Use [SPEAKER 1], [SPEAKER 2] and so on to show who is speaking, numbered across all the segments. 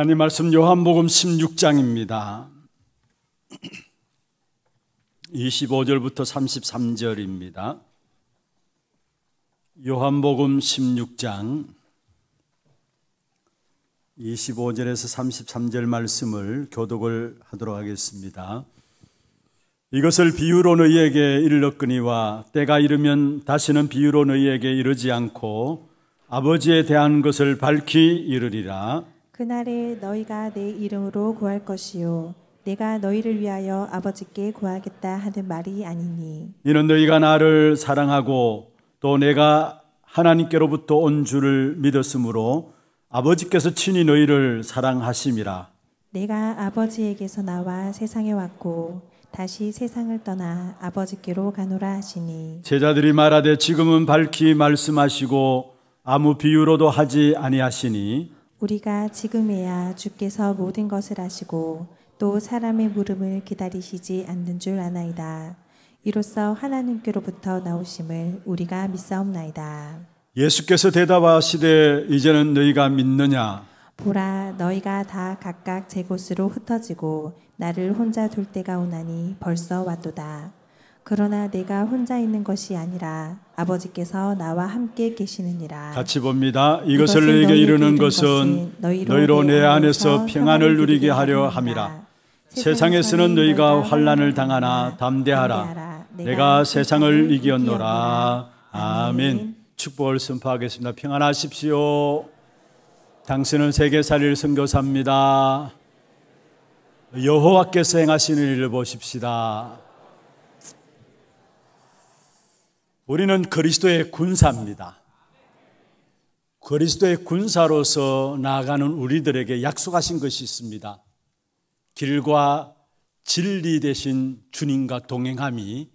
[SPEAKER 1] 하나님 말씀 요한복음 16장입니다. 25절부터 33절입니다. 요한복음 16장 25절에서 33절 말씀을 교독을 하도록 하겠습니다. 이것을 비유로 너희에게 일렀거니와 때가 이르면 다시는 비유로 너희에게 이르지 않고 아버지에 대한 것을 밝히 이르리라.
[SPEAKER 2] 그날에 너희가 내 이름으로 구할 것이요 내가 너희를 위하여 아버지께 구하겠다 하는 말이 아니니
[SPEAKER 1] 이는 너희가 나를 사랑하고 또 내가 하나님께로부터 온 줄을 믿었으므로 아버지께서 친히 너희를 사랑하심이라
[SPEAKER 2] 내가 아버지에게서 나와 세상에 왔고 다시 세상을 떠나 아버지께로 가노라 하시니
[SPEAKER 1] 제자들이 말하되 지금은 밝히 말씀하시고 아무 비유로도 하지 아니하시니
[SPEAKER 2] 우리가 지금에야 주께서 모든 것을 아시고 또 사람의 물음을 기다리시지 않는 줄 아나이다. 이로써 하나님께로부터 나오심을 우리가 믿사옵나이다.
[SPEAKER 1] 예수께서 대답하시되 이제는 너희가 믿느냐?
[SPEAKER 2] 보라 너희가 다 각각 제 곳으로 흩어지고 나를 혼자 둘 때가 오나니 벌써 왔도다. 그러나 내가 혼자 있는 것이 아니라 아버지께서 나와 함께 계시느니라.
[SPEAKER 1] 같이 봅니다. 이것을 너에게 이르는 것은 너희로, 너희로 내 안에서 평안을 누리게 하려 함이라. 세상에서는 너희가 환란을 당하나 담대하라. 내가 세상을 이겼노라. 아멘. 축복을 선포하겠습니다. 평안하십시오. 당신은 세계 살릴 선교사입니다. 여호와께서 행하시는 일을 보십시다. 우리는 그리스도의 군사입니다. 그리스도의 군사로서 나아가는 우리들에게 약속하신 것이 있습니다. 길과 진리 대신 주님과 동행함이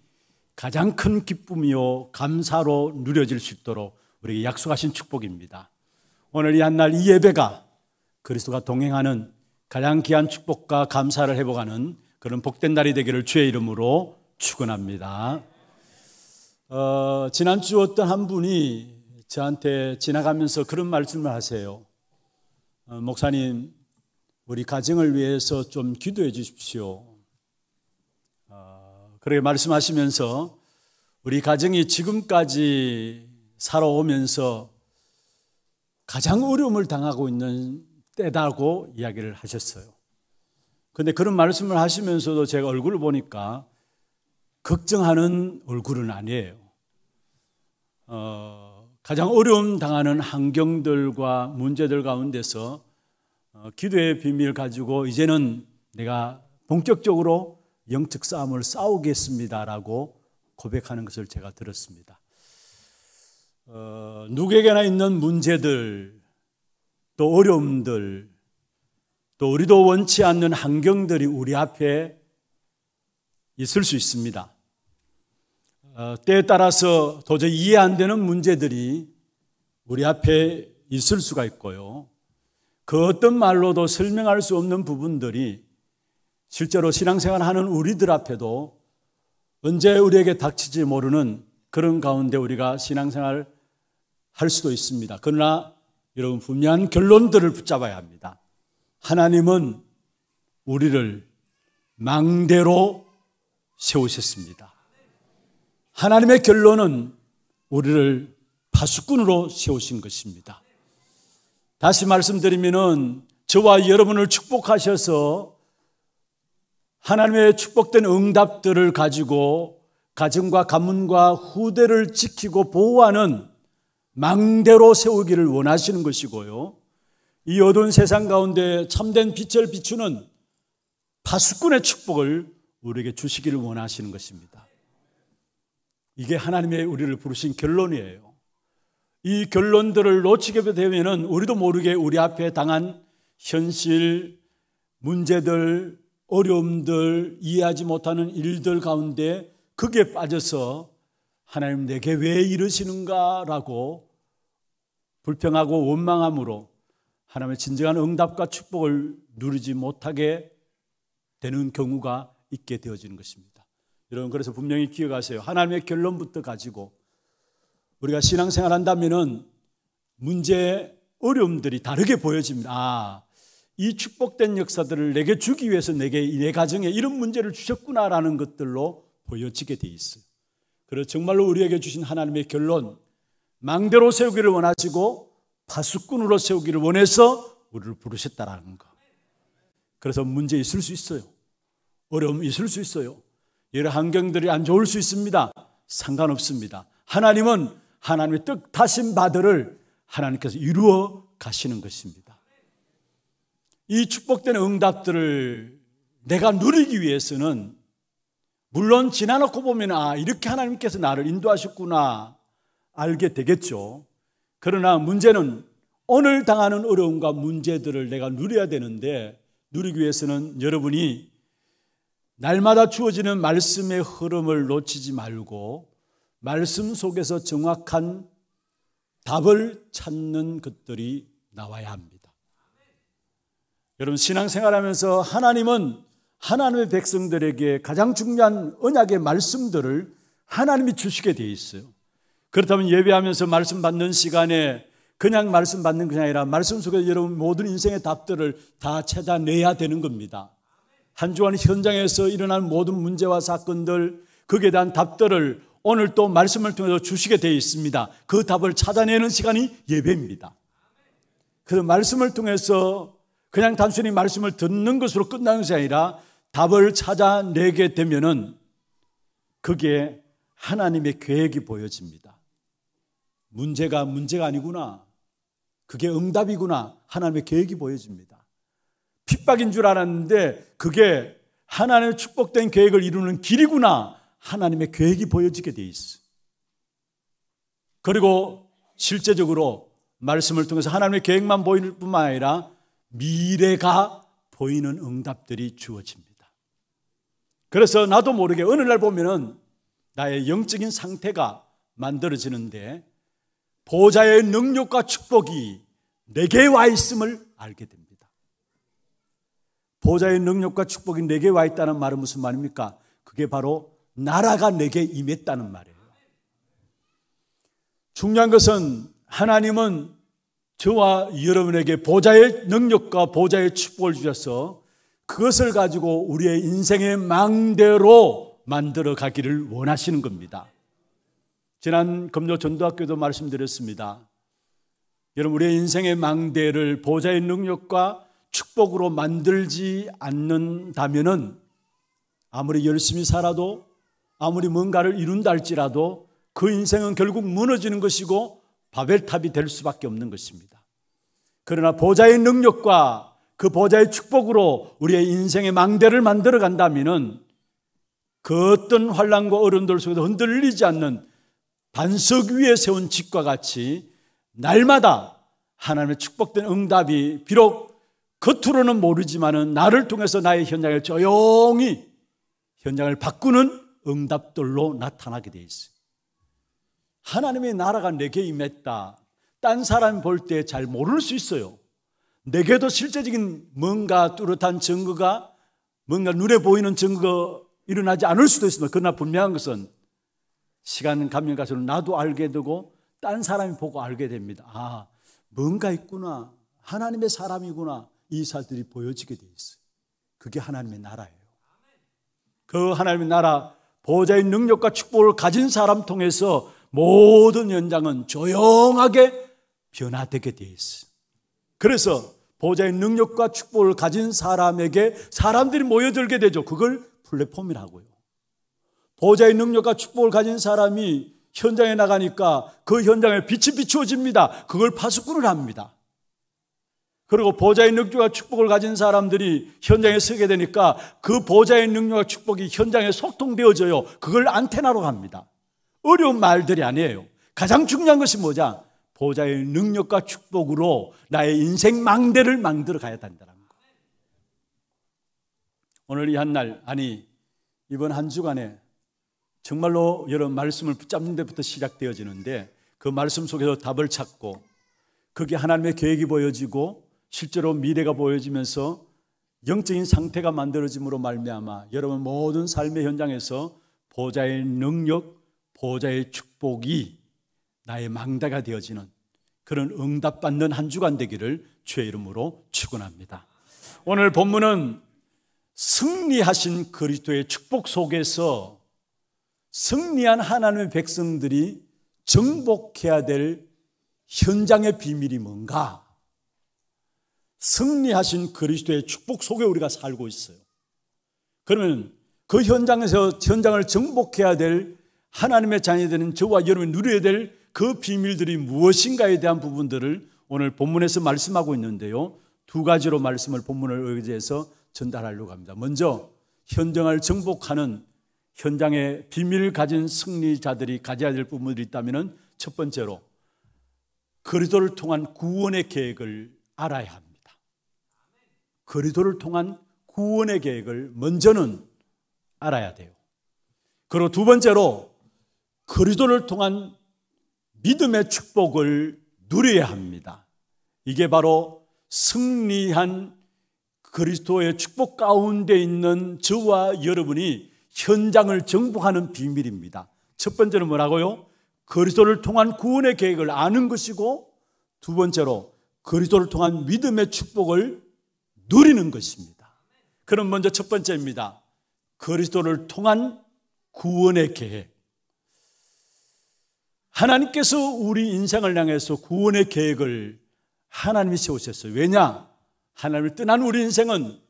[SPEAKER 1] 가장 큰 기쁨이요 감사로 누려질 수 있도록 우리에게 약속하신 축복입니다. 오늘 이 한날 이 예배가 그리스도가 동행하는 가장 귀한 축복과 감사를 회복하는 그런 복된 날이 되기를 주의 이름으로 축원합니다. 어, 지난주 어떤 한 분이 저한테 지나가면서 그런 말씀을 하세요. 어, 목사님, 우리 가정을 위해서 좀 기도해 주십시오. 어, 그렇게 말씀하시면서 우리 가정이 지금까지 살아오면서 가장 어려움을 당하고 있는 때다고 이야기를 하셨어요. 근데 그런 말씀을 하시면서도 제가 얼굴을 보니까 걱정하는 얼굴은 아니에요. 어, 가장 어려움 당하는 환경들과 문제들 가운데서 어, 기도의 비밀 가지고 이제는 내가 본격적으로 영적 싸움을 싸우겠습니다라고 고백하는 것을 제가 들었습니다. 어, 누구에게나 있는 문제들, 또 어려움들, 또 우리도 원치 않는 환경들이 우리 앞에 있을 수 있습니다. 어, 때에 따라서 도저히 이해 안 되는 문제들이 우리 앞에 있을 수가 있고요. 그 어떤 말로도 설명할 수 없는 부분들이 실제로 신앙생활 하는 우리들 앞에도 언제 우리에게 닥치지 모르는 그런 가운데 우리가 신앙생활 할 수도 있습니다. 그러나 여러분 분명한 결론들을 붙잡아야 합니다. 하나님은 우리를 망대로 세우셨습니다. 하나님의 결론은 우리를 파수꾼으로 세우신 것입니다. 다시 말씀드리면은 저와 여러분을 축복하셔서 하나님의 축복된 응답들을 가지고 가정과 가문과 후대를 지키고 보호하는 망대로 세우기를 원하시는 것이고요. 이 어두운 세상 가운데 참된 빛을 비추는 파수꾼의 축복을 우리에게 주시기를 원하시는 것입니다. 이게 하나님의 우리를 부르신 결론이에요. 이 결론들을 놓치게 되면은 우리도 모르게 우리 앞에 당한 현실, 문제들, 어려움들, 이해하지 못하는 일들 가운데 그게 빠져서 하나님 내게 왜 이러시는가라고 불평하고 원망함으로 하나님의 진정한 응답과 축복을 누리지 못하게 되는 경우가 있게 되어지는 것입니다. 여러분 그래서 분명히 기억하세요. 하나님의 결론부터 가지고 우리가 신앙생활 한다면은 문제의 어려움들이 다르게 보여집니다. 아, 이 축복된 역사들을 내게 주기 위해서 내게 내 네 가정에 이런 문제를 주셨구나라는 것들로 보여지게 돼 있어요. 그래서 정말로 우리에게 주신 하나님의 결론, 망대로 세우기를 원하시고 파수꾼으로 세우기를 원해서 우리를 부르셨다라는 거. 그래서 문제 있을 수 있어요. 어려움 있을 수 있어요. 여러 환경들이 안 좋을 수 있습니다. 상관없습니다. 하나님은 하나님의 뜻 다신 바들을 하나님께서 이루어 가시는 것입니다. 이 축복된 응답들을 내가 누리기 위해서는 물론 지나놓고 보면 아 이렇게 하나님께서 나를 인도하셨구나 알게 되겠죠. 그러나 문제는 오늘 당하는 어려움과 문제들을 내가 누려야 되는데 누리기 위해서는 여러분이 날마다 주어지는 말씀의 흐름을 놓치지 말고 말씀 속에서 정확한 답을 찾는 것들이 나와야 합니다. 여러분 신앙생활하면서 하나님은 하나님의 백성들에게 가장 중요한 언약의 말씀들을 하나님이 주시게 되 있어요. 그렇다면 예배하면서 말씀 받는 시간에 그냥 말씀 받는 것이 아니라 말씀 속에 여러분 모든 인생의 답들을 다 찾아내야 되는 겁니다. 한 주간 현장에서 일어난 모든 문제와 사건들, 거기에 대한 답들을 오늘 또 말씀을 통해서 주시게 되어 있습니다. 그 답을 찾아내는 시간이 예배입니다. 그 말씀을 통해서 그냥 단순히 말씀을 듣는 것으로 끝나는 것이 아니라 답을 찾아내게 되면은 그게 하나님의 계획이 보여집니다. 문제가 문제가 아니구나. 그게 응답이구나. 하나님의 계획이 보여집니다. 핍박인 줄 알았는데 그게 하나님의 축복된 계획을 이루는 길이구나. 하나님의 계획이 보여지게 돼 있어. 그리고 실제적으로 말씀을 통해서 하나님의 계획만 보일 뿐만 아니라 미래가 보이는 응답들이 주어집니다. 그래서 나도 모르게 어느 날 보면은 나의 영적인 상태가 만들어지는데 보좌의 능력과 축복이 내게 와 있음을 알게 됩니다. 보좌의 능력과 축복이 내게 와 있다는 말은 무슨 말입니까? 그게 바로 나라가 내게 임했다는 말이에요. 중요한 것은 하나님은 저와 여러분에게 보좌의 능력과 보좌의 축복을 주셔서 그것을 가지고 우리의 인생의 망대로 만들어 가기를 원하시는 겁니다. 지난 금요 전도학교도 말씀드렸습니다. 여러분, 우리의 인생의 망대를 보좌의 능력과 축복으로 만들지 않는다면 아무리 열심히 살아도 아무리 뭔가를 이룬다 할지라도 그 인생은 결국 무너지는 것이고 바벨탑이 될 수밖에 없는 것입니다. 그러나 보좌의 능력과 그 보좌의 축복으로 우리의 인생의 망대를 만들어 간다면그 어떤 환란과 어른들 속에서 흔들리지 않는 반석 위에 세운 집과 같이 날마다 하나님의 축복된 응답이 비록 겉으로는 모르지만은 나를 통해서 나의 현장을 조용히 현장을 바꾸는 응답들로 나타나게 돼있어 하나님의 나라가 내게 임했다. 딴 사람 볼때 잘 모를 수 있어요. 내게도 실제적인 뭔가 뚜렷한 증거가 뭔가 눈에 보이는 증거 일어나지 않을 수도 있습니다. 그러나 분명한 것은 시간은 면 갈수록 나도 알게 되고 딴 사람이 보고 알게 됩니다. 아, 뭔가 있구나. 하나님의 사람이구나. 이사들이 보여지게 돼 있어요. 그게 하나님의 나라예요. 그 하나님의 나라 보좌의 능력과 축복을 가진 사람 통해서 모든 현장은 조용하게 변화되게 돼 있어요. 그래서 보좌의 능력과 축복을 가진 사람에게 사람들이 모여들게 되죠. 그걸 플랫폼이라고요. 보좌의 능력과 축복을 가진 사람이 현장에 나가니까 그 현장에 빛이 비추어집니다. 그걸 파수꾼을 합니다. 그리고 보좌의 능력과 축복을 가진 사람들이 현장에 서게 되니까 그 보좌의 능력과 축복이 현장에 소통되어져요. 그걸 안테나로 갑니다 어려운 말들이 아니에요. 가장 중요한 것이 뭐냐? 보좌의 능력과 축복으로 나의 인생 망대를 만들어 가야 된다는 거. 오늘 이 한 날, 아니, 이번 한 주간에 정말로 여러 말씀을 붙잡는 데부터 시작되어지는데 그 말씀 속에서 답을 찾고 그게 하나님의 계획이 보여지고 실제로 미래가 보여지면서 영적인 상태가 만들어짐으로 말미암아 여러분 모든 삶의 현장에서 보좌의 능력, 보좌의 축복이 나의 망대가 되어지는 그런 응답받는 한 주간 되기를 주의 이름으로 축원합니다. 오늘 본문은 승리하신 그리스도의 축복 속에서 승리한 하나님의 백성들이 정복해야 될 현장의 비밀이 뭔가 승리하신 그리스도의 축복 속에 우리가 살고 있어요. 그러면 그 현장에서 현장을 정복해야 될 하나님의 자녀 되는 저와 여러분이 누려야 될 그 비밀들이 무엇인가에 대한 부분들을 오늘 본문에서 말씀하고 있는데요. 두 가지로 말씀을 본문을 의지해서 전달하려고 합니다. 먼저 현장을 정복하는 현장의 비밀을 가진 승리자들이 가져야 될 부분들이 있다면 첫 번째로 그리스도를 통한 구원의 계획을 알아야 합니다. 그리도를 통한 구원의 계획을 먼저는 알아야 돼요. 그리고 두 번째로 그리도를 통한 믿음의 축복을 누려야 합니다. 이게 바로 승리한 그리스도의 축복 가운데 있는 저와 여러분이 현장을 정복하는 비밀입니다. 첫 번째는 뭐라고요? 그리스도를 통한 구원의 계획을 아는 것이고 두 번째로 그리스도를 통한 믿음의 축복을 누리는 것입니다. 그럼 먼저 첫 번째입니다. 그리스도를 통한 구원의 계획. 하나님께서 우리 인생을 향해서 구원의 계획을 하나님이 세우셨어요. 왜냐? 하나님을 떠난 우리 인생은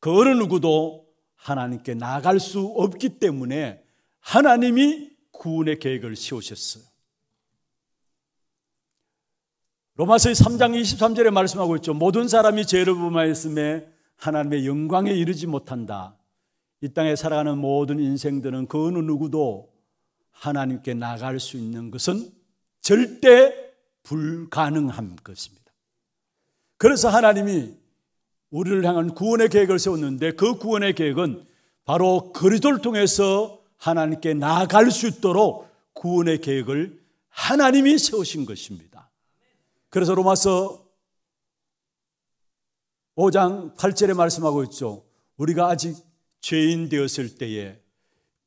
[SPEAKER 1] 그 어느 누구도 하나님께 나갈 수 없기 때문에 하나님이 구원의 계획을 세우셨어요. 로마서의 3장 23절에 말씀하고 있죠. 모든 사람이 죄를 범하였음에 하나님의 영광에 이르지 못한다. 이 땅에 살아가는 모든 인생들은 그 어느 누구도 하나님께 나갈 수 있는 것은 절대 불가능한 것입니다. 그래서 하나님이 우리를 향한 구원의 계획을 세웠는데 그 구원의 계획은 바로 그리스도를 통해서 하나님께 나아갈 수 있도록 구원의 계획을 하나님이 세우신 것입니다. 그래서 로마서 5장 8절에 말씀하고 있죠. 우리가 아직 죄인 되었을 때에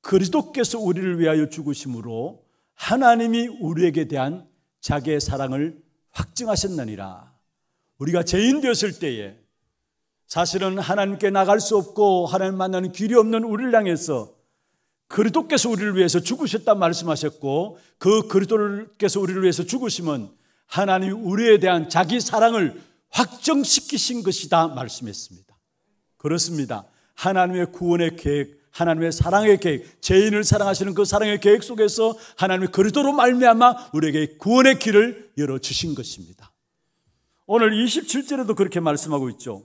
[SPEAKER 1] 그리스도께서 우리를 위하여 죽으심으로 하나님이 우리에게 대한 자기의 사랑을 확증하셨느니라. 우리가 죄인 되었을 때에 사실은 하나님께 나갈 수 없고 하나님 만나는 길이 없는 우리를 향해서 그리스도께서 우리를 위해서 죽으셨다 말씀하셨고 그 그리스도께서 우리를 위해서 죽으심은 하나님이 우리에 대한 자기 사랑을 확정시키신 것이다 말씀했습니다. 그렇습니다. 하나님의 구원의 계획, 하나님의 사랑의 계획, 죄인을 사랑하시는 그 사랑의 계획 속에서 하나님이 그리스도로 말미암아 우리에게 구원의 길을 열어 주신 것입니다. 오늘 27절에도 그렇게 말씀하고 있죠.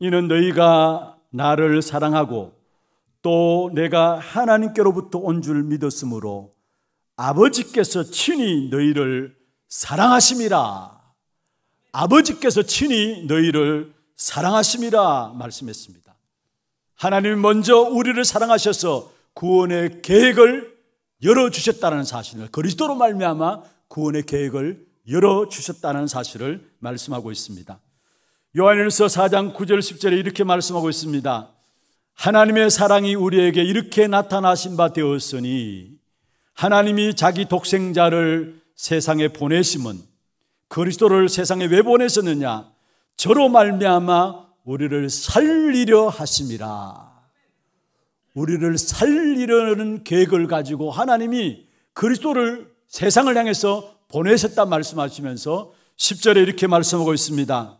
[SPEAKER 1] 이는 너희가 나를 사랑하고 또 내가 하나님께로부터 온 줄 믿었으므로 아버지께서 친히 너희를 사랑하심이라. 아버지께서 친히 너희를 사랑하심이라 말씀했습니다. 하나님 먼저 우리를 사랑하셔서 구원의 계획을 열어 주셨다는 사실을 그리스도로 말미암아 구원의 계획을 열어 주셨다는 사실을 말씀하고 있습니다. 요한일서 4장 9절 10절에 이렇게 말씀하고 있습니다. 하나님의 사랑이 우리에게 이렇게 나타나신 바 되었으니 하나님이 자기 독생자를 세상에 보내심은 그리스도를 세상에 왜 보내셨느냐? 저로 말미암아 우리를 살리려 하심이라. 우리를 살리려는 계획을 가지고 하나님이 그리스도를 세상을 향해서 보내셨다 말씀하시면서 10절에 이렇게 말씀하고 있습니다.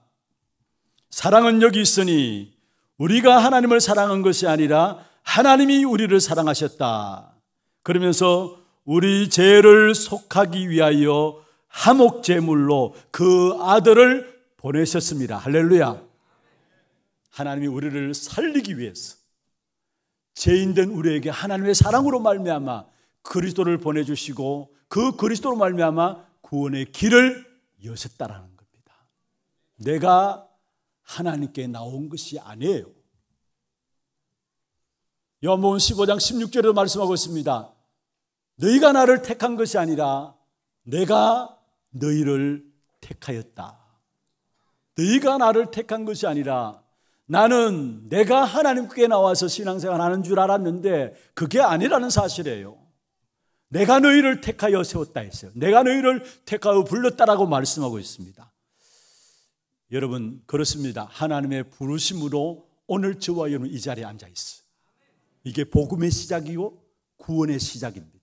[SPEAKER 1] 사랑은 여기 있으니 우리가 하나님을 사랑한 것이 아니라 하나님이 우리를 사랑하셨다. 그러면서 우리 죄를 속하기 위하여 한옥 제물로 그 아들을 보내셨습니다. 할렐루야. 하나님이 우리를 살리기 위해서 죄인된 우리에게 하나님의 사랑으로 말미암아 그리스도를 보내 주시고 그 그리스도로 말미암아 구원의 길을 여셨다라는 겁니다. 내가 하나님께 나온 것이 아니에요. 요한복음 15장 16절에도 말씀하고 있습니다. 너희가 나를 택한 것이 아니라 내가 너희를 택하였다. 너희가 나를 택한 것이 아니라 나는 내가 하나님께 나와서 신앙생활 하는 줄 알았는데 그게 아니라는 사실이에요. 내가 너희를 택하여 세웠다 했어요. 내가 너희를 택하여 불렀다라고 말씀하고 있습니다. 여러분, 그렇습니다. 하나님의 부르심으로 오늘 저와 여러분 이 자리에 앉아 있어요. 이게 복음의 시작이고 구원의 시작입니다.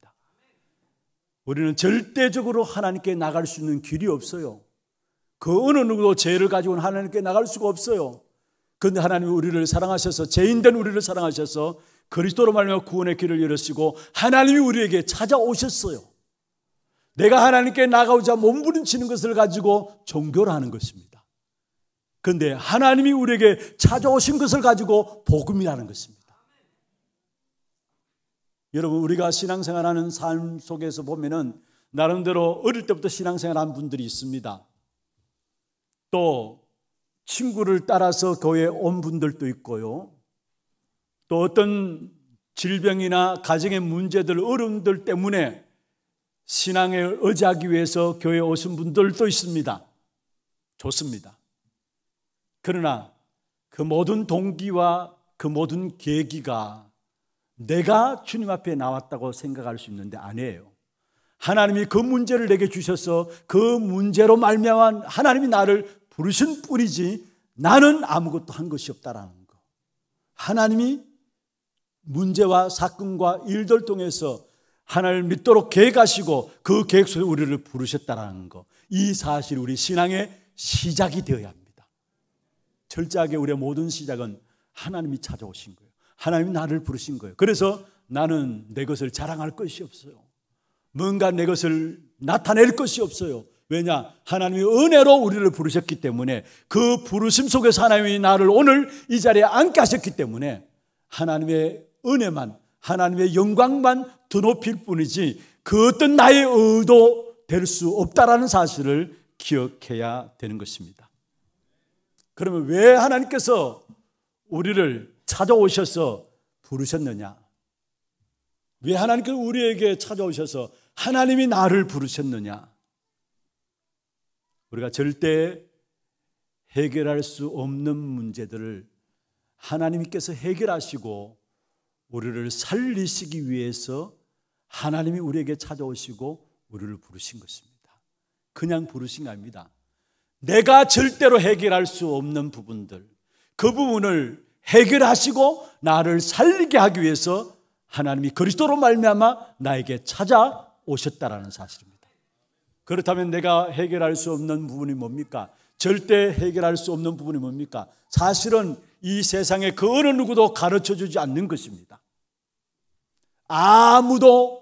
[SPEAKER 1] 우리는 절대적으로 하나님께 나갈 수 있는 길이 없어요. 그 어느 누구도 죄를 가지고 하나님께 나갈 수가 없어요. 근데 하나님은 우리를 사랑하셔서 죄인된 우리를 사랑하셔서 그리스도로 말미암아 구원의 길을 열으시고 하나님이 우리에게 찾아오셨어요. 내가 하나님께 나가고자 몸부림치는 것을 가지고 종교를 하는 것입니다. 그런데 하나님이 우리에게 찾아오신 것을 가지고 복음이라는 것입니다. 여러분 우리가 신앙생활하는 삶 속에서 보면은 나름대로 어릴 때부터 신앙생활한 분들이 있습니다. 또 친구를 따라서 교회에 온 분들도 있고요. 또 어떤 질병이나 가정의 문제들, 어른들 때문에 신앙을 의지하기 위해서 교회에 오신 분들도 있습니다. 좋습니다. 그러나 그 모든 동기와 그 모든 계기가 내가 주님 앞에 나왔다고 생각할 수 있는데 아니에요. 하나님이 그 문제를 내게 주셔서 그 문제로 말미암아 하나님이 나를 부르신 뿐이지 나는 아무것도 한 것이 없다라는 거. 하나님이 문제와 사건과 일들 통해서 하나님을 믿도록 계획하시고 그 계획 속에 우리를 부르셨다라는 거. 이 사실 우리 신앙의 시작이 되어야 합니다. 철저하게 우리의 모든 시작은 하나님이 찾아오신 것. 하나님 이 나를 부르신 거예요. 그래서 나는 내 것을 자랑할 것이 없어요. 뭔가 내 것을 나타낼 것이 없어요. 왜냐? 하나님이 은혜로 우리를 부르셨기 때문에 그 부르심 속에서 하나님이 나를 오늘 이 자리에 앉게 하셨기 때문에 하나님의 은혜만, 하나님의 영광만 더 높일 뿐이지 그 어떤 나의 의도 될 수 없다라는 사실을 기억해야 되는 것입니다. 그러면 왜 하나님께서 우리를 찾아오셔서 부르셨느냐? 왜 하나님께서 우리에게 찾아오셔서 하나님이 나를 부르셨느냐? 우리가 절대 해결할 수 없는 문제들을 하나님께서 해결하시고 우리를 살리시기 위해서 하나님이 우리에게 찾아오시고 우리를 부르신 것입니다. 그냥 부르신 겁니다. 내가 절대로 해결할 수 없는 부분들, 그 부분을 해결하시고 나를 살리게 하기 위해서 하나님이 그리스도로 말미암아 나에게 찾아오셨다라는 사실입니다. 그렇다면 내가 해결할 수 없는 부분이 뭡니까? 절대 해결할 수 없는 부분이 뭡니까? 사실은 이 세상에 그 어느 누구도 가르쳐 주지 않는 것입니다. 아무도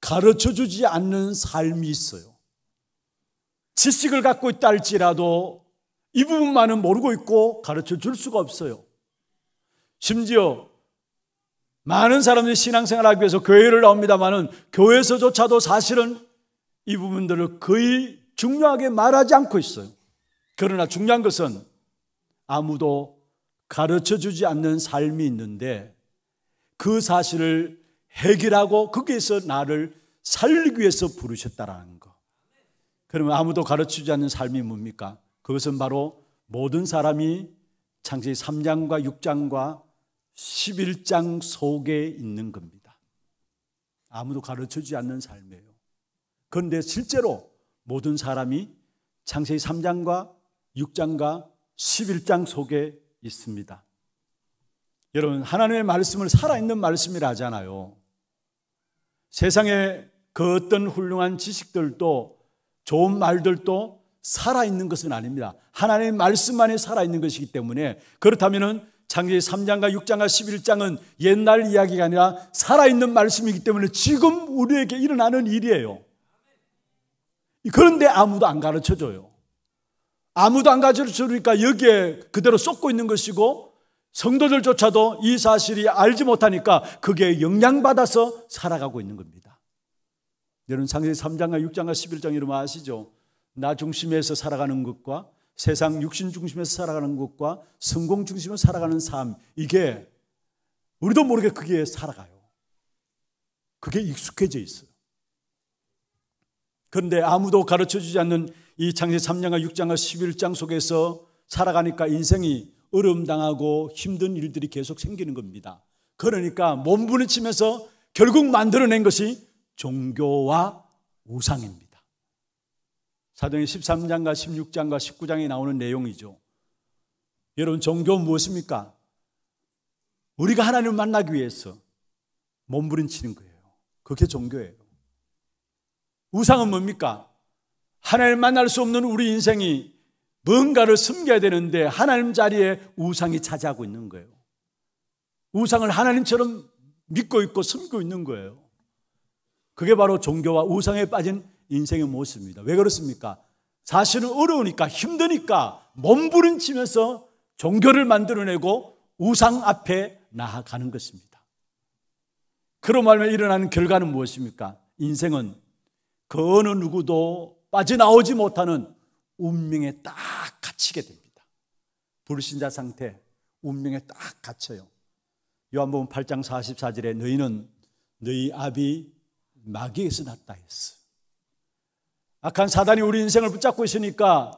[SPEAKER 1] 가르쳐 주지 않는 삶이 있어요. 지식을 갖고 있다 할지라도 이 부분만은 모르고 있고 가르쳐 줄 수가 없어요. 심지어 많은 사람들이 신앙생활 하기 위해서 교회를 나옵니다만은 교회에서조차도 사실은 이 부분들을 거의 중요하게 말하지 않고 있어요. 그러나 중요한 것은 아무도 가르쳐 주지 않는 삶이 있는데 그 사실을 해결하고 거기에서 나를 살리기 위해서 부르셨다라는 거. 그러면 아무도 가르쳐 주지 않는 삶이 뭡니까? 그것은 바로 모든 사람이 창세기 3장과 6장과 11장 속에 있는 겁니다. 아무도 가르쳐 주지 않는 삶이에요. 그런데 실제로 모든 사람이 창세기 3장과 6장과 11장 속에 있습니다. 여러분, 하나님의 말씀을 살아있는 말씀이라 하잖아요. 세상에그 어떤 훌륭한 지식들도 좋은 말들도 살아있는 것은 아닙니다. 하나님의 말씀만이 살아있는 것이기 때문에 그렇다면 창세기 3장과 6장과 11장은 옛날 이야기가 아니라 살아있는 말씀이기 때문에 지금 우리에게 일어나는 일이에요. 그런데 아무도 안 가르쳐 줘요. 아무도 안 가르쳐 주니까 여기에 그대로 쏟고 있는 것이고 성도들조차도 이 사실이 알지 못하니까 그게 영향받아서 살아가고 있는 겁니다. 여러분, 창세기 3장과 6장과 11장 이름 아시죠? 나 중심에서 살아가는 것과 세상 육신 중심에서 살아가는 것과 성공 중심으로 살아가는 삶, 이게 우리도 모르게 그게 살아가요. 그게 익숙해져 있어요. 그런데 아무도 가르쳐 주지 않는 이 창세 3장과 6장과 11장 속에서 살아가니까 인생이 어려움당하고 힘든 일들이 계속 생기는 겁니다. 그러니까 몸부림치면서 결국 만들어낸 것이 종교와 우상입니다. 사도행 13장과 16장과 19장에 나오는 내용이죠. 여러분, 종교 무엇입니까? 우리가 하나님을 만나기 위해서 몸부림치는 거예요. 그게 종교예요. 우상은 뭡니까? 하나님 만날 수 없는 우리 인생이 뭔가를 숨겨야 되는데 하나님 자리에 우상이 차지하고 있는 거예요. 우상을 하나님처럼 믿고 있고 숨고 있는 거예요. 그게 바로 종교와 우상에 빠진 인생의 모습입니다. 왜 그렇습니까? 사실은 어려우니까 힘드니까 몸부림치면서 종교를 만들어내고 우상 앞에 나아가는 것입니다. 그로 말면 일어나는 결과는 무엇입니까? 인생은 그 어느 누구도 빠져나오지 못하는 운명에 딱 갇히게 됩니다. 불신자 상태, 운명에 딱 갇혀요. 요한복음 8장 44절에 너희는 너희 아비 마귀에서 났다 했어. 악한 사단이 우리 인생을 붙잡고 있으니까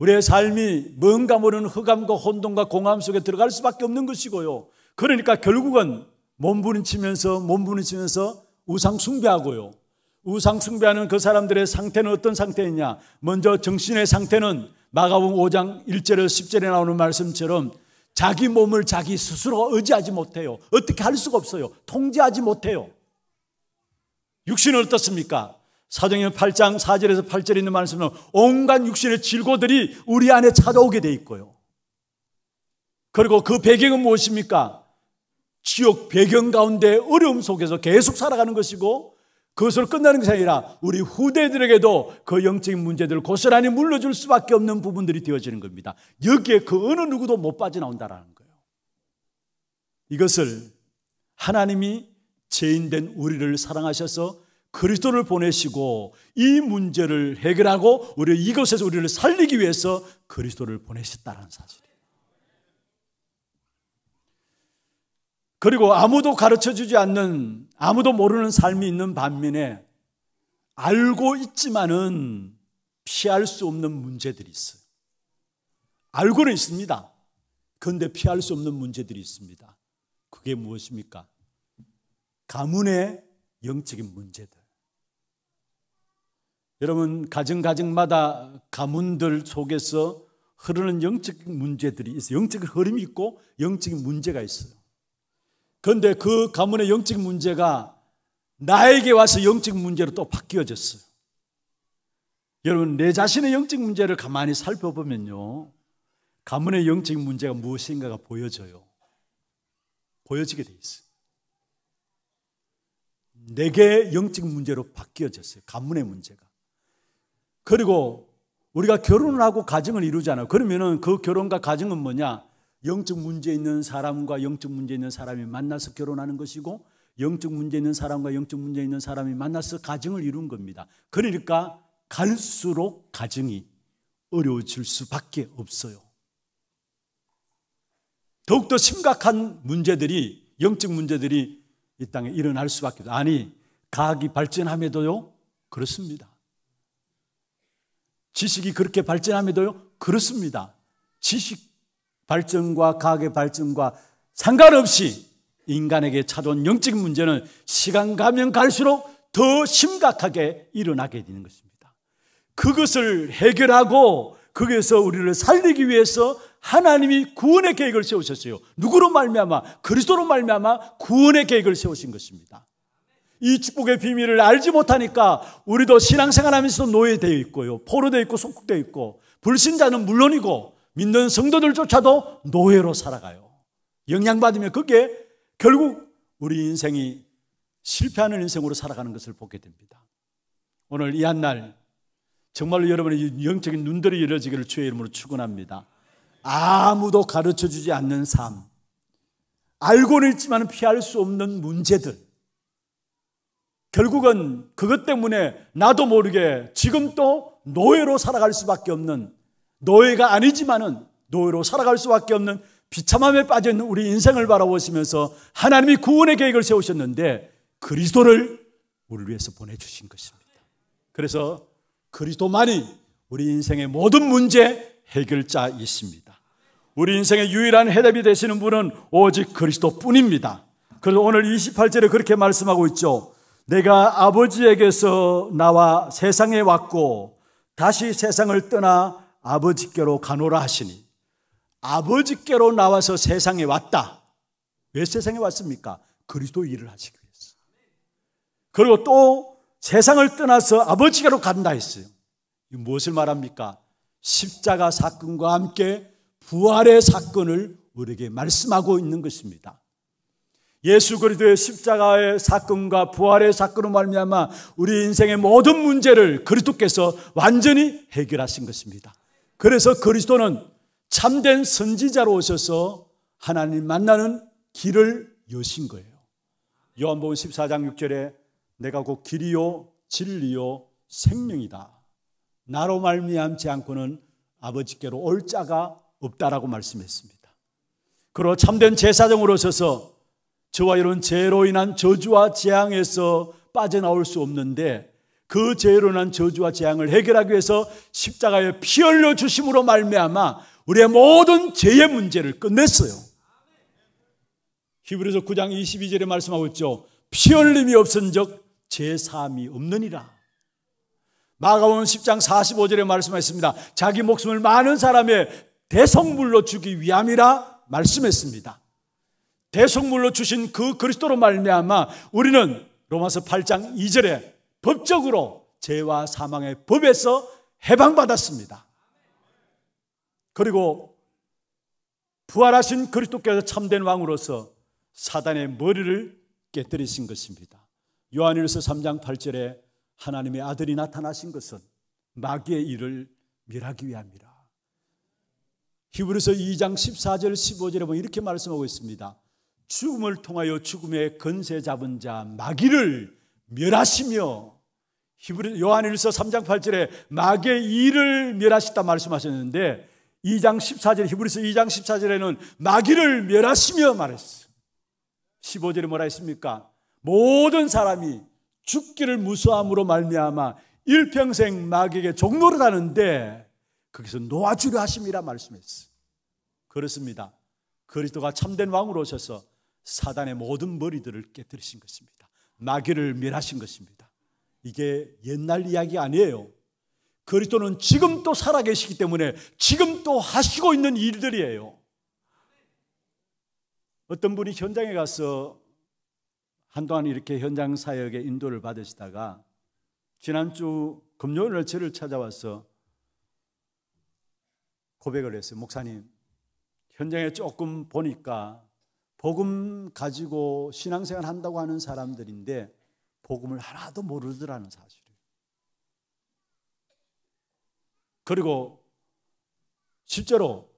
[SPEAKER 1] 우리의 삶이 뭔가 모르는 흑암과 혼돈과 공함 속에 들어갈 수밖에 없는 것이고요. 그러니까 결국은 몸부림치면서 몸부림치면서 우상 숭배하고요. 우상 숭배하는 그 사람들의 상태는 어떤 상태이냐? 먼저 정신의 상태는 마가복음 5장 1절에서 10절에 나오는 말씀처럼 자기 몸을 자기 스스로 의지하지 못해요. 어떻게 할 수가 없어요. 통제하지 못해요. 육신은 어떻습니까? 사정행 8장 4절에서 8절에 있는 말씀은 온갖 육신의 질고들이 우리 안에 찾아오게 돼 있고요. 그리고 그 배경은 무엇입니까? 지옥 배경 가운데 어려움 속에서 계속 살아가는 것이고 그것으로 끝나는 것이 아니라 우리 후대들에게도 그 영적인 문제들을 고스란히 물려줄 수밖에 없는 부분들이 되어지는 겁니다. 여기에 그 어느 누구도 못 빠져나온다라는 거예요. 이것을 하나님이 죄인된 우리를 사랑하셔서 그리스도를 보내시고 이 문제를 해결하고 우리 이것에서 우리를 살리기 위해서 그리스도를 보내셨다는 사실이에요. 그리고 아무도 가르쳐 주지 않는 아무도 모르는 삶이 있는 반면에 알고 있지만은 피할 수 없는 문제들이 있어요. 알고는 있습니다. 그런데 피할 수 없는 문제들이 있습니다. 그게 무엇입니까? 가문의 영적인 문제들. 여러분 가정 가정마다 가문들 속에서 흐르는 영적 문제들이 있어요. 영적 흐름이 있고 영적인 문제가 있어요. 그런데 그 가문의 영적 문제가 나에게 와서 영적 문제로 또 바뀌어졌어요. 여러분 내 자신의 영적 문제를 가만히 살펴보면요. 가문의 영적 문제가 무엇인가가 보여져요. 보여지게 돼 있어요. 내게 영적 문제로 바뀌어졌어요. 가문의 문제가. 그리고 우리가 결혼을 하고 가정을 이루잖아요. 그러면은 그 결혼과 가정은 뭐냐? 영적 문제 있는 사람과 영적 문제 있는 사람이 만나서 결혼하는 것이고 영적 문제 있는 사람과 영적 문제 있는 사람이 만나서 가정을 이룬 겁니다. 그러니까 갈수록 가정이 어려워질 수밖에 없어요. 더욱더 심각한 문제들이 영적 문제들이 이 땅에 일어날 수밖에 없어요. 아니 과학이 발전함에도요 그렇습니다. 지식이 그렇게 발전함에도요? 그렇습니다. 지식 발전과 과학의 발전과 상관없이 인간에게 찾아온 영적 문제는 시간 가면 갈수록 더 심각하게 일어나게 되는 것입니다. 그것을 해결하고 거기에서 우리를 살리기 위해서 하나님이 구원의 계획을 세우셨어요. 누구로 말미암아 그리스도로 말미암아 구원의 계획을 세우신 것입니다. 이 축복의 비밀을 알지 못하니까 우리도 신앙생활 하면서 도 노예되어 있고요. 포로되어 있고 속국되어 있고 불신자는 물론이고 믿는 성도들조차도 노예로 살아가요. 영향받으면 그게 결국 우리 인생이 실패하는 인생으로 살아가는 것을 보게 됩니다. 오늘 이 한날 정말로 여러분의 영적인 눈들이 열어지기를 주의 이름으로 축원합니다. 아무도 가르쳐 주지 않는 삶. 알고는 있지만 피할 수 없는 문제들. 결국은 그것 때문에 나도 모르게 지금 도 노예로 살아갈 수밖에 없는 노예가 아니지만은 노예로 살아갈 수밖에 없는 비참함에 빠져 있는 우리 인생을 바라보시면서 하나님이 구원의 계획을 세우셨는데 그리스도를 우리를 위해서 보내주신 것입니다. 그래서 그리스도만이 우리 인생의 모든 문제 해결자이십니다. 우리 인생의 유일한 해답이 되시는 분은 오직 그리스도뿐입니다. 그래서 오늘 28절에 그렇게 말씀하고 있죠. 내가 아버지에게서 나와 세상에 왔고 다시 세상을 떠나 아버지께로 가노라 하시니 아버지께로 나와서 세상에 왔다. 왜 세상에 왔습니까? 그리스도 일을 하시기 위해서. 그리고 또 세상을 떠나서 아버지께로 간다 했어요. 무엇을 말합니까? 십자가 사건과 함께 부활의 사건을 우리에게 말씀하고 있는 것입니다. 예수 그리스도의 십자가의 사건과 부활의 사건으로 말미암아 우리 인생의 모든 문제를 그리스도께서 완전히 해결하신 것입니다. 그래서 그리스도는 참된 선지자로 오셔서 하나님 만나는 길을 여신 거예요. 요한복음 14장 6절에 내가 곧 길이요 진리요 생명이다. 나로 말미암지 않고는 아버지께로 올 자가 없다라고 말씀했습니다. 그러 참된 제사장으로 서서 저와 여러분 죄로 인한 저주와 재앙에서 빠져나올 수 없는데 그 죄로 인한 저주와 재앙을 해결하기 위해서 십자가에 피 흘려 주심으로 말미암아 우리의 모든 죄의 문제를 끝냈어요. 히브리서 9장 22절에 말씀하고 있죠. 피 흘림이 없은즉 죄 사함이 없느니라. 마가복음 10장 45절에 말씀했습니다. 자기 목숨을 많은 사람의 대성물로 주기 위함이라 말씀했습니다. 대속물로 주신 그 그리스도로 말미암아 우리는 로마서 8장 2절에 법적으로 죄와 사망의 법에서 해방받았습니다. 그리고 부활하신 그리스도께서 참된 왕으로서 사단의 머리를 깨뜨리신 것입니다. 요한일서 3장 8절에 하나님의 아들이 나타나신 것은 마귀의 일을 멸하기 위함이라. 히브리서 2장 14절 15절에 보면 이렇게 말씀하고 있습니다. 죽음을 통하여 죽음의 건세 잡은 자 마귀를 멸하시며 히브리 요한일서 3장 8절에 마귀의 일을 멸하시다 말씀하셨는데 2장 14절 히브리서 2장 14절에는 마귀를 멸하시며 말했어요. 15절에 뭐라 했습니까? 모든 사람이 죽기를 무수함으로 말미암아 일평생 마귀에게 종로를 하는데 거기서 놓아주려 하심이라 말씀했어요. 그렇습니다. 그리스도가 참된 왕으로 오셔서 사단의 모든 머리들을 깨뜨리신 것입니다. 마귀를 멸하신 것입니다. 이게 옛날 이야기 아니에요. 그리스도는 지금 또 살아계시기 때문에 지금 또 하시고 있는 일들이에요. 어떤 분이 현장에 가서 한동안 이렇게 현장 사역의 인도를 받으시다가 지난주 금요일 저를 찾아와서 고백을 했어요. 목사님, 현장에 조금 보니까 복음 가지고 신앙생활 한다고 하는 사람들인데 복음을 하나도 모르더라는 사실이에요. 그리고 실제로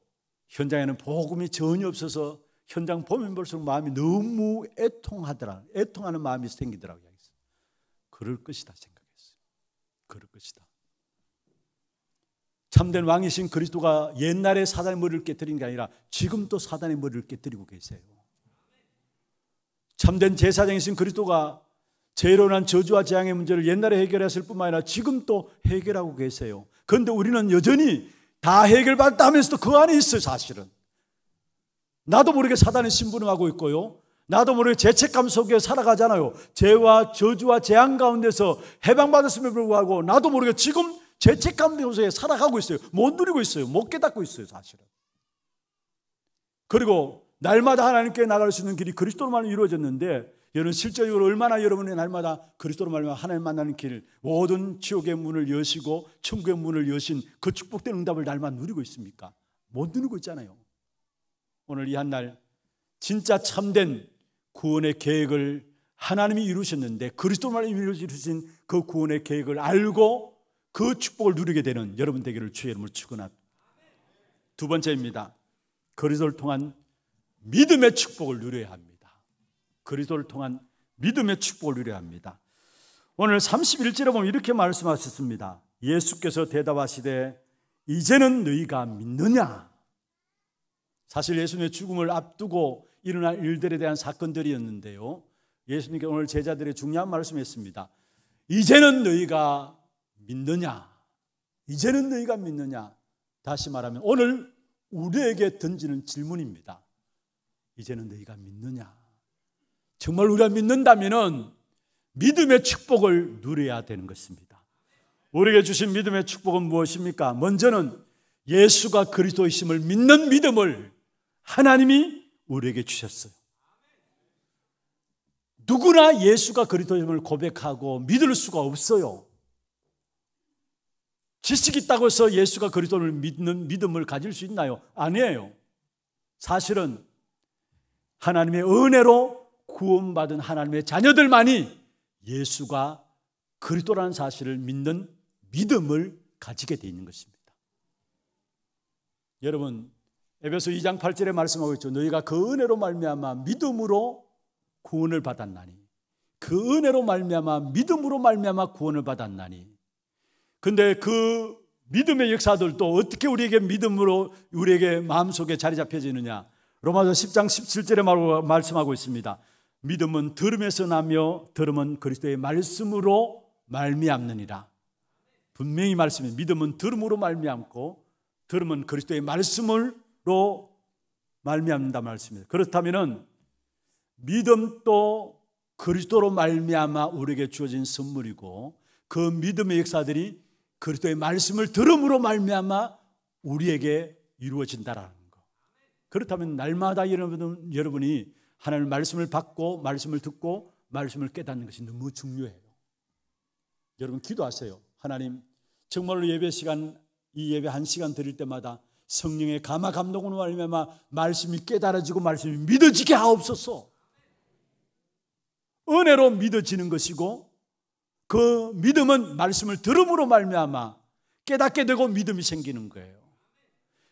[SPEAKER 1] 현장에는 복음이 전혀 없어서 현장 보면 볼수록 마음이 너무 애통하더라. 애통하는 마음이 생기더라고요. 그럴 것이다 생각했어요. 그럴 것이다. 참된 왕이신 그리스도가 옛날에 사단의 머리를 깨뜨린 게 아니라 지금도 사단의 머리를 깨뜨리고 계세요. 참된 제사장이신 그리스도가 죄로 난 저주와 재앙의 문제를 옛날에 해결했을 뿐만 아니라 지금 도 해결하고 계세요. 그런데 우리는 여전히 다 해결받다 하면서도 그 안에 있어요, 사실은. 나도 모르게 사단의 신부름하고 있고요. 나도 모르게 죄책감 속에 살아가잖아요. 죄와 저주와 재앙 가운데서 해방받았음에 불구하고 나도 모르게 지금 죄책감 속에 살아가고 있어요. 못 누리고 있어요. 못 깨닫고 있어요, 사실은. 그리고 날마다 하나님께 나갈 수 있는 길이 그리스도로만 이루어졌는데 여러분 실제적으로 얼마나 여러분의 날마다 그리스도로 말미 하나님 만나는 길 모든 지옥의 문을 여시고 천국의 문을 여신 그 축복된 응답을 날만 누리고 있습니까? 못 누리고 있잖아요. 오늘 이 한 날 진짜 참된 구원의 계획을 하나님이 이루셨는데 그리스도만 이루신 그 구원의 계획을 알고 그 축복을 누리게 되는 여러분 되기를 주의 이름으로 축구합니다두 번째입니다. 그리스도를 통한 믿음의 축복을 누려야 합니다. 그리스도를 통한 믿음의 축복을 누려야 합니다. 오늘 31절에 보면 이렇게 말씀하셨습니다. 예수께서 대답하시되 이제는 너희가 믿느냐? 사실 예수님의 죽음을 앞두고 일어날 일들에 대한 사건들이었는데요. 예수님께 오늘 제자들의 중요한 말씀했습니다. 이제는 너희가 믿느냐? 이제는 너희가 믿느냐? 다시 말하면 오늘 우리에게 던지는 질문입니다. 이제는 너희가 믿느냐? 정말 우리가 믿는다면 믿음의 축복을 누려야 되는 것입니다. 우리에게 주신 믿음의 축복은 무엇입니까? 먼저는 예수가 그리스도이심을 믿는 믿음을 하나님이 우리에게 주셨어요. 누구나 예수가 그리스도임을 고백하고 믿을 수가 없어요. 지식 있다고 해서 예수가 그리스도를 믿는 믿음을 가질 수 있나요? 아니에요. 사실은 하나님의 은혜로 구원받은 하나님의 자녀들만이 예수가 그리스도라는 사실을 믿는 믿음을 가지게 되어 있는 것입니다. 여러분 에베소 2장 8절에 말씀하고 있죠. 너희가 그 은혜로 말미암아 믿음으로 구원을 받았나니 그 은혜로 말미암아 믿음으로 말미암아 구원을 받았나니 근데 그 믿음의 역사들도 어떻게 우리에게 믿음으로 우리에게 마음속에 자리 잡혀지느냐 로마서 10장 17절에 말씀하고 있습니다. 믿음은 들음에서 나며 들음은 그리스도의 말씀으로 말미암느니라. 분명히 말씀이 믿음은 들음으로 말미암고 들음은 그리스도의 말씀으로 말미암는다 말씀입니다. 그렇다면은 믿음도 그리스도로 말미암아 우리에게 주어진 선물이고 그 믿음의 역사들이 그리스도의 말씀을 들음으로 말미암아 우리에게 이루어진다라는 그렇다면 날마다 여러분, 이 하나님의 말씀을 받고 말씀을 듣고 말씀을 깨닫는 것이 너무 중요해요. 여러분 기도하세요. 하나님 정말로 예배 시간 이 예배 한 시간 드릴 때마다 성령의 감화 감동으로 말미암아 말씀이 깨달아지고 말씀이 믿어지게 하옵소서. 은혜로 믿어지는 것이고 그 믿음은 말씀을 들음으로 말미암아 깨닫게 되고 믿음이 생기는 거예요.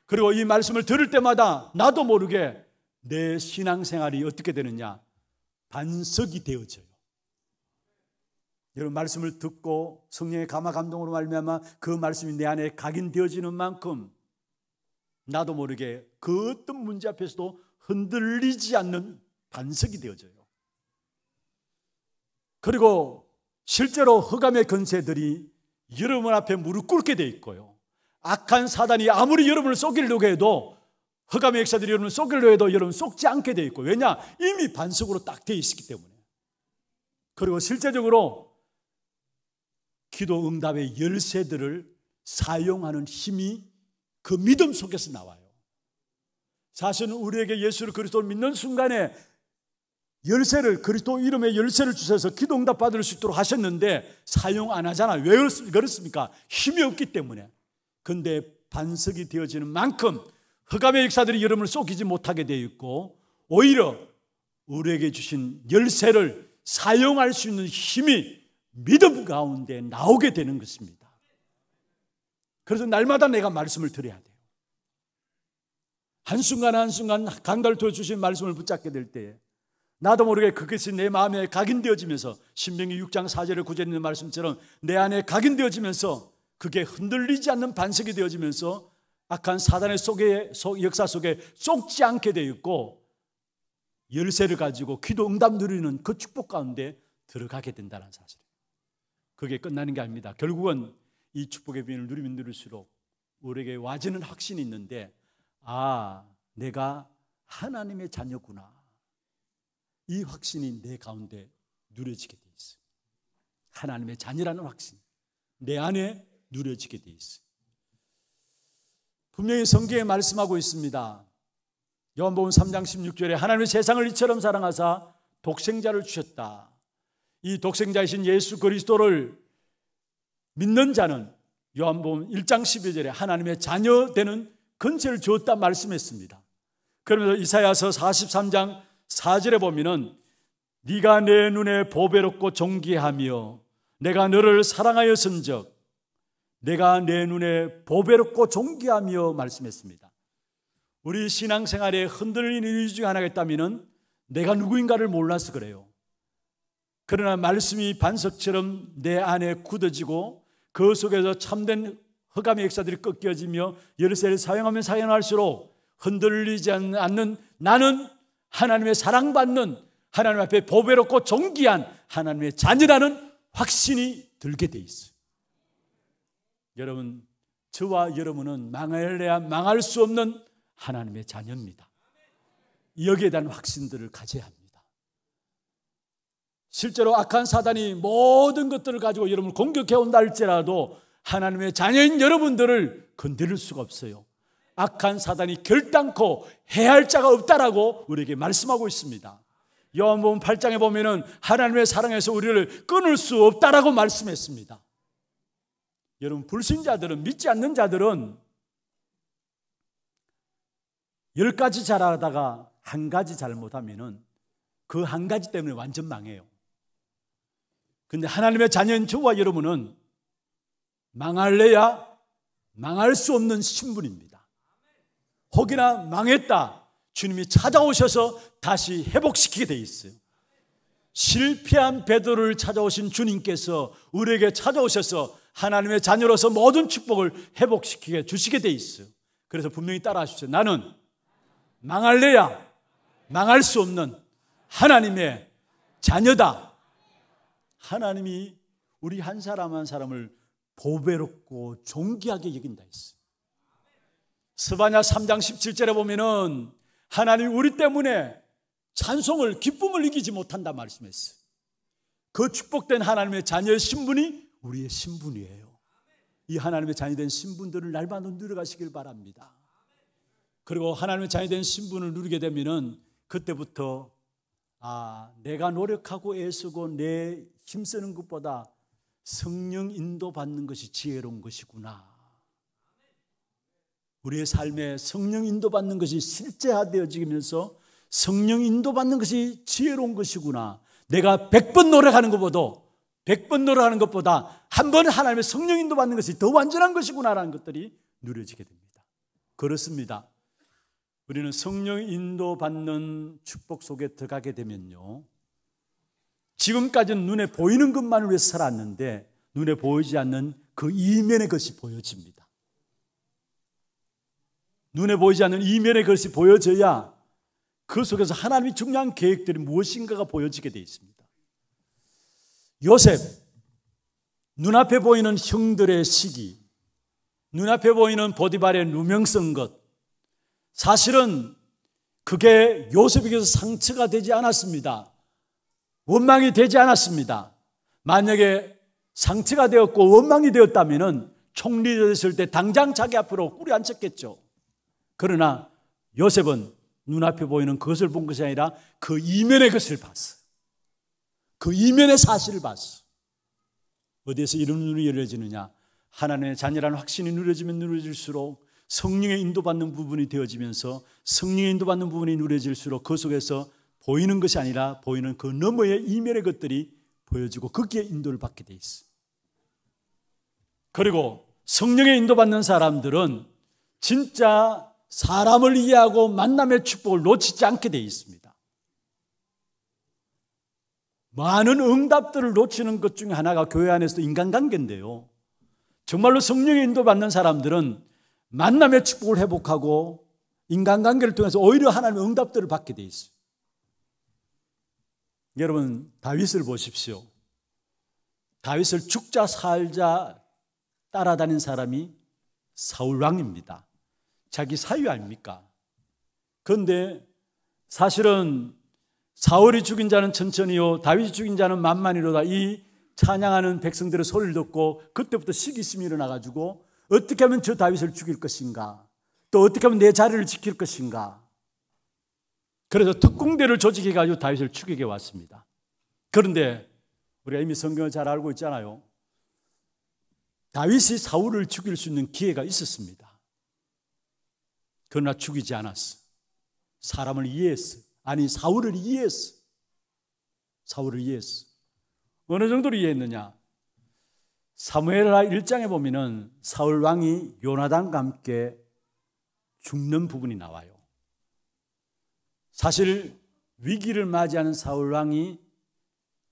[SPEAKER 1] 그리고 이 말씀을 들을 때마다 나도 모르게 내 신앙생활이 어떻게 되느냐? 반석이 되어져요. 여러분 말씀을 듣고 성령의 감화 감동으로 말미암아 그 말씀이 내 안에 각인되어지는 만큼 나도 모르게 그 어떤 문제 앞에서도 흔들리지 않는 반석이 되어져요. 그리고 실제로 허감의 근세들이 여러분 앞에 무릎 꿇게 돼 있고요. 악한 사단이 아무리 여러분을 쏘기려고 해도 허감의 역사들이 여러분을 쏘기려고 해도 여러분 쏙지 않게 되어 있고 왜냐? 이미 반석으로 딱 되어 있기 때문에 그리고 실제적으로 기도 응답의 열쇠들을 사용하는 힘이 그 믿음 속에서 나와요. 사실은 우리에게 예수를 그리스도를 믿는 순간에 열쇠를 그리스도 이름의 열쇠를 주셔서 기도 응답 받을 수 있도록 하셨는데 사용 안 하잖아. 왜 그렇습니까? 힘이 없기 때문에. 근데 반석이 되어지는 만큼 흑암의 역사들이 여러분을 쏟기지 못하게 되어 있고 오히려 우리에게 주신 열쇠를 사용할 수 있는 힘이 믿음 가운데 나오게 되는 것입니다. 그래서 날마다 내가 말씀을 드려야 돼요. 한순간 한순간 강단을 통해 주신 말씀을 붙잡게 될 때에 나도 모르게 그것이 내 마음에 각인되어지면서 신명기 6장 4절에 구절있는 말씀처럼 내 안에 각인되어지면서 그게 흔들리지 않는 반석이 되어지면서 악한 사단의 속에, 역사 속에 쏙지 않게 되어 있고 열쇠를 가지고 기도 응답 누리는 그 축복 가운데 들어가게 된다는 사실. 그게 끝나는 게 아닙니다. 결국은 이 축복의 비밀을 누리면 누릴수록 우리에게 와지는 확신이 있는데 아, 내가 하나님의 자녀구나. 이 확신이 내 가운데 누려지게 돼 있어요. 하나님의 자녀라는 확신. 내 안에 누려지게 돼 있어요. 분명히 성경에 말씀하고 있습니다. 요한복음 3장 16절에 하나님의 세상을 이처럼 사랑하사 독생자를 주셨다. 이 독생자이신 예수 그리스도를 믿는 자는 요한복음 1장 12절에 하나님의 자녀 되는 근세를 주었다 말씀했습니다. 그러면서 이사야서 43장 4절에 보면은 네가 내 눈에 보배롭고 존귀하며 내가 너를 사랑하였은즉 내가 내 눈에 보배롭고 존귀하며 말씀했습니다. 우리 신앙생활에 흔들리는 이유 중 하나가 있다면 내가 누구인가를 몰라서 그래요. 그러나 말씀이 반석처럼 내 안에 굳어지고 그 속에서 참된 허감의 역사들이 꺾여지며 열쇠를 사용하면 사용할수록 흔들리지 않는 나는 하나님의 사랑받는 하나님 앞에 보배롭고 존귀한 하나님의 자녀라는 확신이 들게 돼 있어요. 여러분, 저와 여러분은 망할래야 망할 수 없는 하나님의 자녀입니다. 여기에 대한 확신들을 가져야 합니다. 실제로 악한 사단이 모든 것들을 가지고 여러분을 공격해 온다 할지라도 하나님의 자녀인 여러분들을 건드릴 수가 없어요. 악한 사단이 결단코 해할 자가 없다라고 우리에게 말씀하고 있습니다. 요한복음 8장에 보면은 하나님의 사랑에서 우리를 끊을 수 없다라고 말씀했습니다. 여러분 불신자들은 믿지 않는 자들은 열 가지 잘하다가 한 가지 잘못하면은 그 한 가지 때문에 완전 망해요. 근데 하나님의 자녀인 저와 여러분은 망할래야 망할 수 없는 신분입니다. 혹이나 망했다 주님이 찾아오셔서 다시 회복시키게 돼 있어요. 실패한 베드를 찾아오신 주님께서 우리에게 찾아오셔서 하나님의 자녀로서 모든 축복을 회복시키게 주시게 돼 있어요. 그래서 분명히 따라하십시오. 나는 망할래야 망할 수 없는 하나님의 자녀다. 하나님이 우리 한 사람 한 사람을 보배롭고 존귀하게 여긴다 했어 스바냐 3장 17절에 보면은 하나님 우리 때문에 찬송을 기쁨을 이기지 못한다 말씀했어그 축복된 하나님의 자녀의 신분이 우리의 신분이에요. 이 하나님의 자녀 된 신분들을 날마다 누려가시길 바랍니다. 그리고 하나님의 자녀 된 신분을 누리게 되면은 그때부터 아, 내가 노력하고 애쓰고 내 힘쓰는 것보다 성령 인도받는 것이 지혜로운 것이구나. 우리의 삶에 성령 인도받는 것이 실제화되어지면서 성령 인도받는 것이 지혜로운 것이구나. 내가 100번 노력하는 것보다 백번 노력하는 것보다 한 번 하나님의 성령 인도 받는 것이 더 완전한 것이구나라는 것들이 누려지게 됩니다. 그렇습니다. 우리는 성령 인도 받는 축복 속에 들어가게 되면요. 지금까지는 눈에 보이는 것만을 위해 살았는데 눈에 보이지 않는 그 이면의 것이 보여집니다. 눈에 보이지 않는 이면의 것이 보여져야 그 속에서 하나님의 중요한 계획들이 무엇인가가 보여지게 되어 있습니다. 요셉, 눈앞에 보이는 형들의 시기, 눈앞에 보이는 보디발의 누명성 것, 사실은 그게 요셉에게서 상처가 되지 않았습니다. 원망이 되지 않았습니다. 만약에 상처가 되었고 원망이 되었다면 총리가됐을때 당장 자기 앞으로 꿀이 앉혔겠죠. 그러나 요셉은 눈앞에 보이는 그것을 본 것이 아니라 그 이면의 것을 봤어요. 그 이면의 사실을 봤어. 어디에서 이런 눈이 열려지느냐? 하나님의 잔녀라는 확신이 누려지면 누려질수록 성령의 인도받는 부분이 되어지면서 성령의 인도받는 부분이 누려질수록 그 속에서 보이는 것이 아니라 보이는 그 너머의 이면의 것들이 보여지고 거기에 인도를 받게 돼 있어. 그리고 성령의 인도받는 사람들은 진짜 사람을 이해하고 만남의 축복을 놓치지 않게 돼 있습니다. 많은 응답들을 놓치는 것 중에 하나가 교회 안에서 인간관계인데요. 정말로 성령의 인도받는 사람들은 만남의 축복을 회복하고 인간관계를 통해서 오히려 하나님의 응답들을 받게 돼 있어요. 여러분 다윗을 보십시오. 다윗을 죽자 살자 따라다닌 사람이 사울 왕입니다. 자기 사유 아닙니까? 그런데 사실은 사울이 죽인 자는 천천히요 다윗이 죽인 자는 만만히로다 이 찬양하는 백성들의 소리를 듣고 그때부터 시기심이 일어나가지고 어떻게 하면 저 다윗을 죽일 것인가 또 어떻게 하면 내 자리를 지킬 것인가 그래서 특공대를 조직해가지고 다윗을 죽이게 왔습니다 그런데 우리가 이미 성경을 잘 알고 있잖아요 다윗이 사울을 죽일 수 있는 기회가 있었습니다 그러나 죽이지 않았어 사람을 이해했어 아니 사울을 이해했어. 사울을 이해했어. 어느 정도로 이해했느냐? 사무엘하 1장에 보면은 사울 왕이 요나단과 함께 죽는 부분이 나와요. 사실 위기를 맞이하는 사울 왕이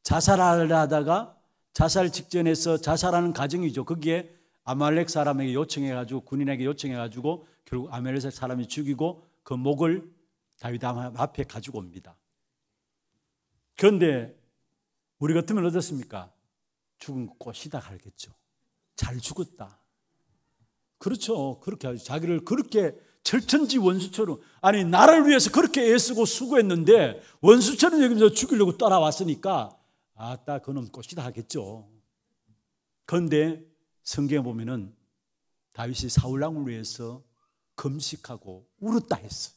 [SPEAKER 1] 자살하다가 자살 직전에서 자살하는 가정이죠. 거기에 아말렉 사람에게 요청해 가지고 군인에게 요청해 가지고 결국 아말렉 사람이 죽이고 그 목을 다윗 왕 앞에 가지고 옵니다. 그런데 우리 같으면 어떻습니까? 죽은 꽃이다 갈겠죠. 잘 죽었다. 그렇죠. 그렇게 하죠. 자기를 그렇게 철천지 원수처럼 아니 나를 위해서 그렇게 애쓰고 수고했는데 원수처럼 여기서 죽이려고 따라왔으니까 아따 그놈 꽃이다 하겠죠. 그런데 성경에 보면은 다윗이 사울 왕을 위해서 금식하고 울었다 했어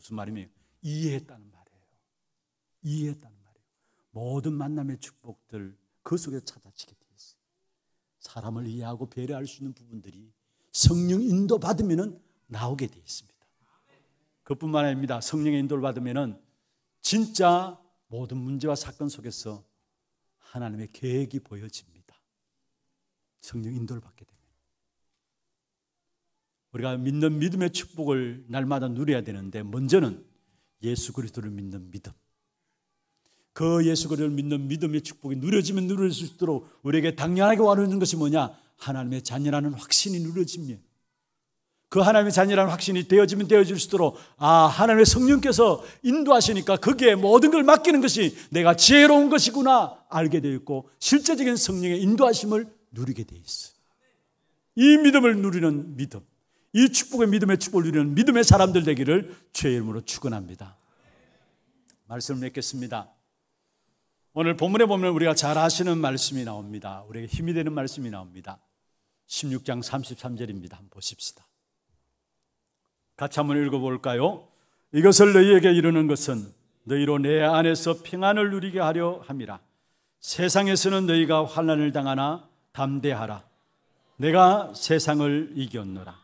[SPEAKER 1] 무슨 말입니까? 이해했다는 말이에요. 이해했다는 말이에요. 모든 만남의 축복들 그 속에 찾아지게 돼 있어요. 사람을 이해하고 배려할 수 있는 부분들이 성령 인도 받으면 나오게 돼 있습니다. 그뿐만 아닙니다. 성령의 인도를 받으면 진짜 모든 문제와 사건 속에서 하나님의 계획이 보여집니다. 성령 인도를 받게 됩니다. 우리가 믿는 믿음의 축복을 날마다 누려야 되는데 먼저는 예수 그리스도를 믿는 믿음. 그 예수 그리스도를 믿는 믿음의 축복이 누려지면 누려질수록 우리에게 당연하게 와르는 것이 뭐냐? 하나님의 자녀라는 확신이 누려집니다. 그 하나님의 자녀라는 확신이 되어지면 되어질수록 아 하나님의 성령께서 인도하시니까 거기에 모든 걸 맡기는 것이 내가 지혜로운 것이구나 알게 되어 있고 실제적인 성령의 인도하심을 누리게 되어 있어. 이 믿음을 누리는 믿음. 이 축복의 믿음의 축복을 누리는 믿음의 사람들 되기를 주의 이름으로 축원합니다. 말씀을 맺겠습니다. 오늘 본문에 보면 우리가 잘 아시는 말씀이 나옵니다. 우리에게 힘이 되는 말씀이 나옵니다. 16장 33절입니다. 한번 보십시다. 같이 한번 읽어볼까요? 이것을 너희에게 이르는 것은 너희로 내 안에서 평안을 누리게 하려 함이라. 세상에서는 너희가 환란을 당하나 담대하라. 내가 세상을 이겼노라.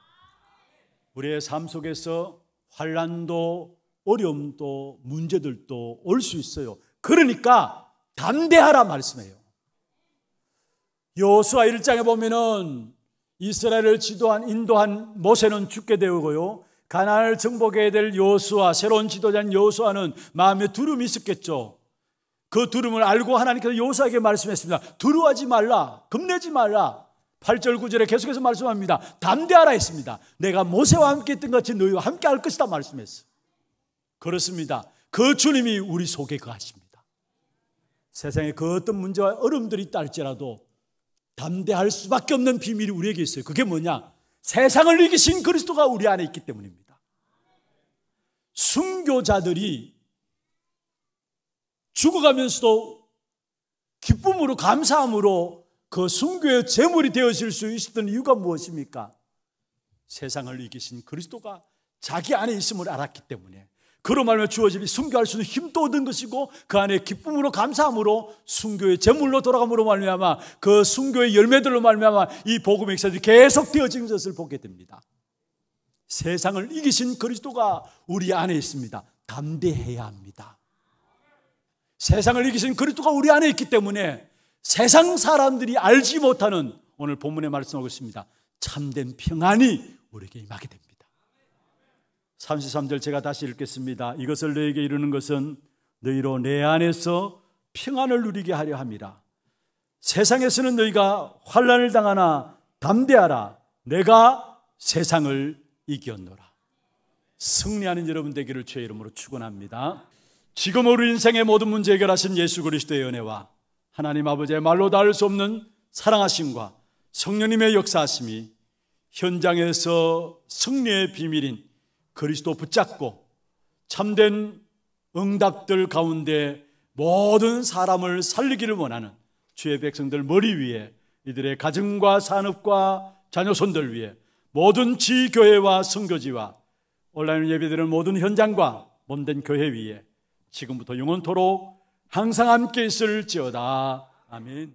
[SPEAKER 1] 우리의 삶 속에서 환란도 어려움도 문제들도 올 수 있어요. 그러니까 담대하라 말씀해요. 여호수아 1장에 보면은 이스라엘을 지도한 인도한 모세는 죽게 되고요. 가나안을 정복해야 될 여호수아, 새로운 지도자인 여호수아는 마음에 두려움이 있었겠죠. 그 두려움을 알고 하나님께서 여호수아에게 말씀했습니다. 두려워하지 말라. 겁내지 말라. 8절 9절에 계속해서 말씀합니다. 담대하라 했습니다. 내가 모세와 함께 했던 같이 너희와 함께 할 것이다 말씀했어. 그렇습니다. 그 주님이 우리 속에 거하십니다. 그 세상에 그 어떤 문제와 어려움들이 있다 할지라도 담대할 수밖에 없는 비밀이 우리에게 있어요. 그게 뭐냐? 세상을 이기신 그리스도가 우리 안에 있기 때문입니다. 순교자들이 죽어가면서도 기쁨으로 감사함으로 그 순교의 제물이 되어질 수 있었던 이유가 무엇입니까? 세상을 이기신 그리스도가 자기 안에 있음을 알았기 때문에 그로 말미 주어진 순교할 수 있는 힘도 얻은 것이고 그 안에 기쁨으로 감사함으로 순교의 제물로 돌아감으로 말미암아 그 순교의 열매들로 말미암아 이 복음의 역사들이 계속 되어진 것을 보게 됩니다. 세상을 이기신 그리스도가 우리 안에 있습니다. 담대해야 합니다. 세상을 이기신 그리스도가 우리 안에 있기 때문에 세상 사람들이 알지 못하는 오늘 본문에 말씀하고 있습니다. 참된 평안이 우리에게 임하게 됩니다. 33절 제가 다시 읽겠습니다. 이것을 너에게 이루는 것은 너희로 내 안에서 평안을 누리게 하려 합니다. 세상에서는 너희가 환란을 당하나 담대하라. 내가 세상을 이겼노라. 승리하는 여러분 되기를 주의 이름으로 축원합니다. 지금 우리 인생의 모든 문제 해결하신 예수 그리스도의 은혜와 하나님 아버지의 말로 닿을 수 없는 사랑하심과 성령님의 역사하심이 현장에서 승리의 비밀인 그리스도 붙잡고 참된 응답들 가운데 모든 사람을 살리기를 원하는 주의 백성들 머리 위에 이들의 가정과 산업과 자녀손들 위에 모든 지교회와 성교지와 온라인 예배들리 모든 현장과 몸된 교회 위에 지금부터 영원토록 항상 함께 있을지어다. 아멘.